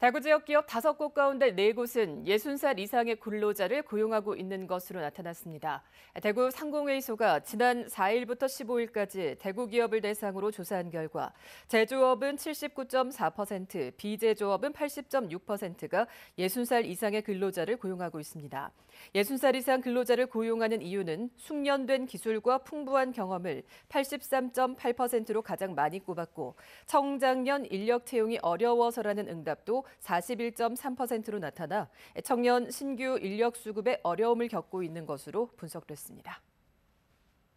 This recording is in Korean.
대구 지역 기업 다섯 곳 가운데 네곳은 60살 이상의 근로자를 고용하고 있는 것으로 나타났습니다. 대구 상공회의소가 지난 4일부터 15일까지 대구 기업을 대상으로 조사한 결과 제조업은 79.4%, 비제조업은 80.6%가 60살 이상의 근로자를 고용하고 있습니다. 60살 이상 근로자를 고용하는 이유는 숙련된 기술과 풍부한 경험을 83.8%로 가장 많이 꼽았고 청장년 인력 채용이 어려워서라는 응답도 41.3%로 나타나 청년 신규 인력 수급에 어려움을 겪고 있는 것으로 분석됐습니다.